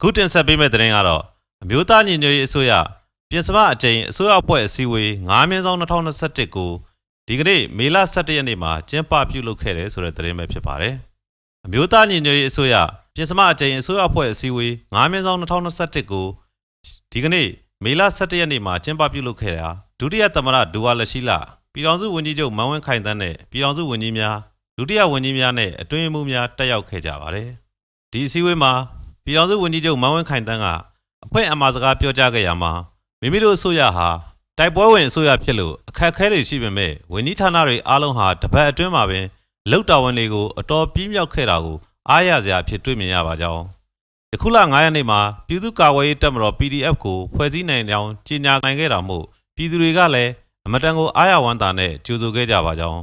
ခုတင်ဆက်ပေးမယ့်သတင်းကတော့အမျိုးသားညီညွတ်ရေးအစိုးရပြင်စမအကြိမ်အစိုးရအဖွဲ့အစည်းအဝေး9မြင်းဆောင်2021ကိုဒီကနေ့မေလ17ရက်နေ့မှာကျင်းပပြုလုပ်ခဲ့တယ်ဆိုတဲ့သတင်းပဲဖြစ်ပါတယ်။အမျိုးသားညီညွတ်ရေးအစိုးရပြင်စမအကြိမ်အစိုးရအဖွဲ့အစည်းအဝေး9မြင်းဆောင်2021ကိုဒီကနေ့မေလ17ရက်နေ့မှာကျင်းပပြုလုပ်ခဲ့တာဒုတိယသမ္မတဒူဝါလက်ရှိလာပြည်တော်စုဝန်ကြီးချုပ်မန်ဝင်းခိုင်တန်းနဲ့ပြည်တော်စုဝန်ကြီးများဒုတိယဝန်ကြီးများနဲ့အတွင်းမှုများတက်ရောက်ခဲ့ကြပါတယ်။ဒီအစည်းအဝေးမှာပြည်တော်စုဝန်ကြီးချုပ်မန်းဝင်းခိုင်တန်းကအဖွဲ့အမှာစကားပြောကြားခဲ့ရမှာမိမိတို့အစိုးရဟာတိုက်ပွဲဝင်အစိုးရဖြစ်လို့အခက်အခဲတွေရှိပေမဲ့ဝန်ကြီးဌာနတွေအားလုံးဟာတပတ်အတွင်းမှာပင်လောက်တာဝန်တွေကိုအတော် ပြင်းမြောက်ခဲ့တာကိုအားရစရာဖြစ်တွေ့မြင်ရပါကြောင်းယခုလ9ရက်နေ့မှာပြည်သူ့ကာကွယ်ရေးတပ်မတော် PDF ကိုဖွဲ့စည်းနိုင်ကြောင်းကြေညာနိုင်ခဲ့တာမို့ပြည်သူတွေကလည်းအမတန်ကိုအားရဝမ်းသာနဲ့ကြိုဆိုခဲ့ကြပါကြောင်း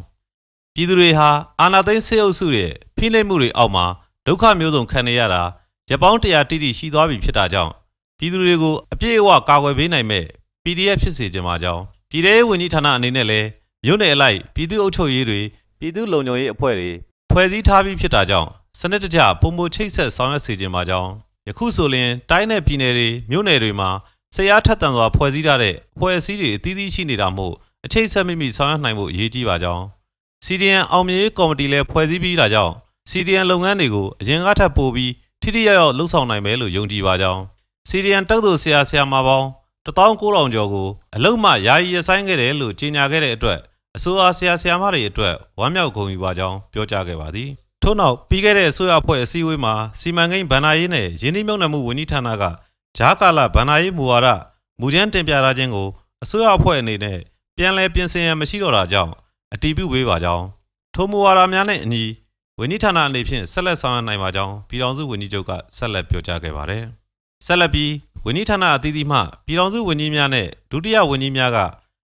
ပြည်သူတွေဟာအာဏာသိမ်းဆေးအုပ်စုရဲ့ဖိနှိပ်မှုတွေအောက်မှာဒုက္ခမျိုးစုံခံနေရတာရပောင်းတရားတိတိရှိသွားပြီဖြစ်တာကြောင့်ပြည်သူတွေကိုအပြည့်အဝကာကွယ်ပေးနိုင်မဲ့ PDF ဖြစ်စေချင်ပါကြောင်းပြည်ထောင်ဝန်ကြီးဌာနအနေနဲ့လည်းမြို့နယ်အလိုက်ပြည်သူ့အုပ်ချုပ်ရေးတွေပြည်သူ့လုံခြုံရေးအဖွဲ့တွေဖွဲ့စည်းထားပြီးဖြစ်တာကြောင့်စနစ်တကျပုံမှုချိတ်ဆက်ဆောင်ရွက်စေချင်ပါကြောင်းယခုဆိုရင်တိုင်းနယ်ပြည်နယ်တွေမြို့နယ်တွေမှာဆရာထက်တန်စွာဖွဲ့စည်းထားတဲ့အဖွဲ့အစည်းတွေအသီးသီးရှိနေတာမို့အခြေဆက်မိမိဆောင်ရွက်နိုင်ဖို့အရေးကြီးပါကြောင်း CDN အောင်မြင်ရေးကော်မတီလည်းဖွဲ့စည်းပြီးတာကြောင့် CDN လုပ်ငန်းတွေကိုအရင်ကထပ်ပိုပြီးထိထိရောက်ရောက်လှုပ်ဆောင်နိုင်မယ်လို့ယုံကြည်ပါကြောင်း CDN တက်သူဆရာဆရာမပေါင်း1900ကျော်ကိုအလုံမှယာယီရဆိုင်ခဲ့တယ်လို့ကြေညာခဲ့တဲ့အတွက်အစိုးရဆရာဆရာမတွေအတွက်ဝမ်းမြောက်ဂုဏ်ယူပါကြောင်းပြောကြားခဲ့ပါသည်ထို့နောက်ပြီးခဲ့တဲ့အစိုးရအဖွဲ့အစည်းအဝေးမှာစီမံကိန်းဗန္နာရေးနဲ့ရင်းနှီးမြှုပ်နှံမှုဝန်ကြီးဌာနကဂျားကာလဗန္နာရေးမူဝါဒမူကြမ်းတင်ပြထားခြင်းကိုအစိုးရအဖွဲ့အနေနဲ့ပြန်လည်ပြင်ဆင်ရန်မရှိတော့တာကြောင့်အတည်ပြုပေးပါကြောင်းထိုမူဝါဒများနဲ့အညီဝန်ကြီးဌာနအနေဖြင့်ဆက်လက်ဆောင်ရွက်နိုင်ပါကြောင်းပြည်ထောင်စုဝန်ကြီးချုပ်ကဆက်လက်ပြောကြားခဲ့ပါတယ်။ဆက်လက်ပြီးဝန်ကြီးဌာနအသီးသီးမှပြည်ထောင်စုဝန်ကြီးများနဲ့ဒုတိယဝန်ကြီးများက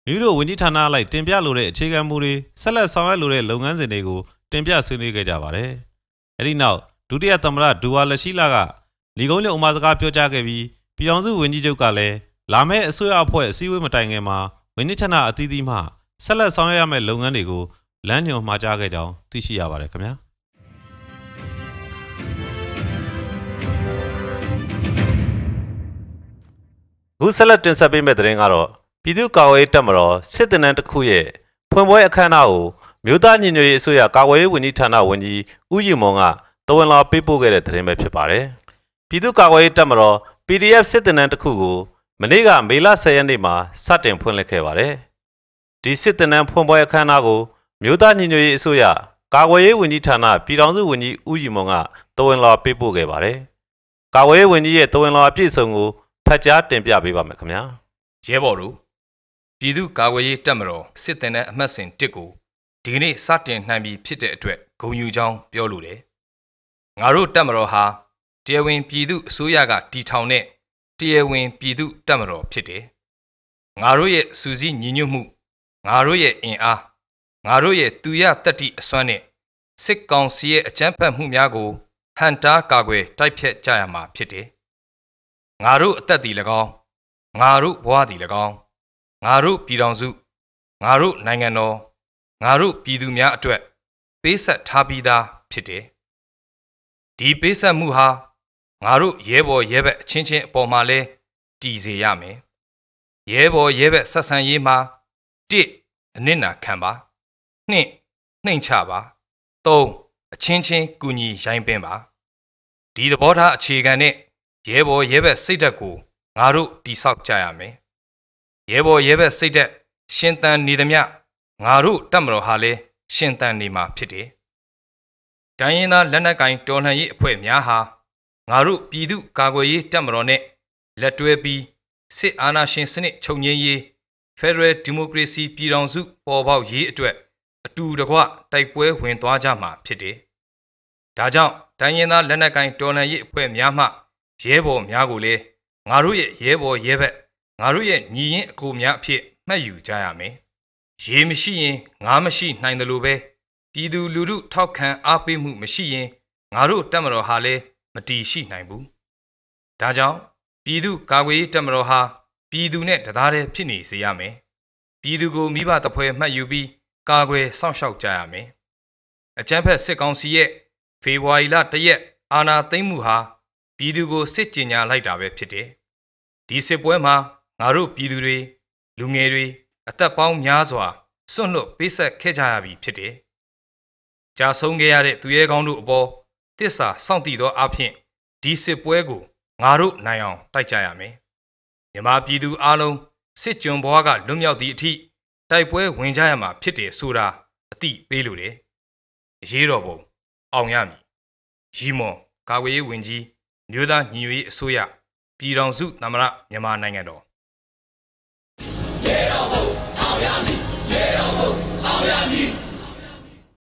မိမိတို့ဝန်ကြီးဌာနလိုက်တင်ပြလိုတဲ့အခြေခံမူတွေဆက်လက်ဆောင်ရွက်လိုတဲ့လုပ်ငန်းစဉ်တွေကိုတင်ပြဆွေးနွေးခဲ့ကြပါတယ်။အဲဒီနောက်ဒုတိယသမ္မတဒူဝါလက်ရှိလာကလီကုန်းလုံအမစကားပြောကြားခဲ့ပြီးပြည်ထောင်စုဝန်ကြီးချုပ်ကလည်းလာမယ့်အစိုးရအဖွဲ့အစည်းအဝေးမတိုင်ခင်မှာဝန်ကြီးဌာနအသီးသီးမှဆက်လက်ဆောင်ရွက်ရမယ့်လုပ်ငန်းတွေကိုလမ်းညွှန်မှာကြားခဲ့ကြောင်းသိရှိရပါတယ်ခင်ဗျာခုဆက်လက်တင်ဆက်ပေးမယ့်သတင်းကတော့ပြည်သူ့ကာကွယ်ရေးတပ်မတော်စစ်တပ်နန်းတစ်ခုရဲ့ဖွင့်ပွဲအခမ်းအနားကိုမြို့သားညီညွတ်ရေးအစိုးရကာကွယ်ရေးဝန်ကြီးဌာနဝန်ကြီးဦးရီမွန်ကတဝန်လာပေးပို့ခဲ့တဲ့သတင်းပဲဖြစ်ပါတယ်ပြည်သူ့ကာကွယ်ရေးတပ်မတော် PDF စစ်တပ်နန်းတစ်ခုကိုမနေ့ကမေလ10ရက်နေ့မှာစတင်ဖွင့်လှစ်ခဲ့ပါတယ်။ဒီစစ်တနန်းဖွင့်ပွဲအခမ်းအနားကိုမြို့သားညီညွတ်ရေးအစိုးရကာကွယ်ရေးဝန်ကြီးဌာနပြည်ထောင်စုဝန်ကြီးဦးရီမွန်ကတဝင်လာပေးပို့ခဲ့ပါတယ်။ကာကွယ်ရေးဝန်ကြီးရဲ့တဝင်လာပြည့်စုံကိုဖတ်ကြားတင်ပြပေးပါမယ်ခင်ဗျာ။ရဲဘော်တို့ပြည်သူကာကွယ်ရေးတပ်မတော်စစ်တင်တဲ့အမှတ်စဉ်1ကိုဒီကနေ့စတင်နိုင်ပြီဖြစ်တဲ့အတွက်ဂုဏ်ယူကြောင်းပြောလိုတယ်။ငါတို့တပ်မတော်ဟာတရားဝင်ပြည်သူအစိုးရကတည်ထောင်တဲ့တရားဝင်ပြည်သူတပ်မတော်ဖြစ်တယ်။ငါတို့ရဲ့စူးစီးညီညွတ်မှုငါတို့ရဲ့အင်အားငါတို့ရဲ့သူရတတ္တိအစွမ်းနဲ့စစ်ကောင်စီရဲ့အကြမ်းဖက်မှုများကိုဟန်တားကာကွယ်တိုက်ဖြတ်ကြရမှာဖြစ်တယ်။ငါတို့အသက်ဒီ၎င်းငါတို့ဘဝဒီ၎င်းငါတို့ပြည်တော်စုငါတို့နိုင်ငံတော်ငါတို့ပြည်သူများအတွက်ပေးဆက်ထားပြီးသားဖြစ်တယ်။ဒီပေးဆက်မှုဟာငါတို့ရဲဘော်ရဲဘက်အချင်းချင်းအပေါ်မှာလဲတည်စေရမယ်။ရဲဘော်ရဲဘက်ဆက်ဆံရေးမှာ1အနစ်နာခံပါ2နှိမ်ချပါ3အချင်းချင်းကူညီရိုင်းပင်းပါဒီသဘောထားအခြေခံနဲ့ရဲဘော်ရဲဘက် စိတ်ဓာတ်ကိုငါတို့တိဆောက်ကြရမယ်ရဲဘော်ရဲဘက်စိတ်ဓာတ်ရှင်သန်နေသမျှငါတို့တပ်မတော်ဟာလဲရှင်သန်နေမှာဖြစ်တယ်။တိုင်းရင်းသားလက်နက်ကင် တော်လှန်ရေးအဖွဲ့များဟာငါတို့ပြည်သူကာကွယ်ရေးတပ်မတော်နဲ့လက်တွဲပြီးစစ်အာဏာရှင်စနစ်ချုပ်ငြိမ်းရေး Federal Democracy ပြည်ထောင်စု ပေါ်ပေါက်ရေးအတွက်အတူတကွတိုက်ပွဲဝင်သွားကြမှာဖြစ်တယ်။ဒါကြောင့်တိုင်းရင်းသားလက်နက်ကိုင် တော်လှန်ရေးအဖွဲ့များမှရဲဘော်များကိုလည်းငါတို့ရဲ့ရဲဘော်ရဲဘက်ငါတို့ရဲ့ညီရင်အကိုများအဖြစ်မှတ်ယူကြရမယ်။ရေးမရှိရင်ငါမရှိနိုင်တယ်လို့ပဲပြည်သူလူထုထောက်ခံအားပေးမှုမရှိရင်ငါတို့တက်မတော်ဟာလည်းမတီးရှိနိုင်ဘူး။ဒါကြောင့်ပြည်သူကာကွယ်ရေးတက်မတော်ဟာပြည်သူနဲ့တသားတည်းဖြစ်နေစေရမယ်ပြည်သူကိုမိဘတပွဲမှတ်ယူပြီးကာကွယ်စောင့်ရှောက်ကြရမယ်အကြမ်းဖက်စစ်ကောင်စီရဲ့ဖေဖော်ဝါရီလ၁ရက်အာဏာသိမ်းမှုဟာပြည်သူကိုစစ်ကြင်ညာလိုက်တာပဲဖြစ်တယ်ဒီစစ်ပွဲမှာငါတို့ပြည်သူတွေလူငယ်တွေအသက်ပေါင်းများစွာစွန့်လွတ်ပေးဆက်ခဲ့ကြရပြီဖြစ်တယ်ကြာဆုံးခဲ့ရတဲ့သူရဲကောင်းတို့အပေါ်တစ္ဆာစောင့်တည်သောအဖြစ်ဒီစစ်ပွဲကိုငါတို့နိုင်အောင်တိုက်ကြရမယ်မြန်မာပြည်သူအလုံးစစ်ကြွန်ဘွားကလွတ်မြောက်သည့်အထိတိုက်ပွဲဝင်ကြရမှာဖြစ်တယ်ဆိုတာအသိပေးလိုတယ်အရေးတော်ပုံ အောင်ရမည်ရီမွန်ကာကွယ်ရေးဝန်ကြီးမြို့သားညီညွတ်ရေးအစိုးရပြည်ထောင်စုသမ္မတမြန်မာနိုင်ငံတော်ရေတော်ဘုံအောင်ရမည်ရေတော်ဘုံအောင်ရမည်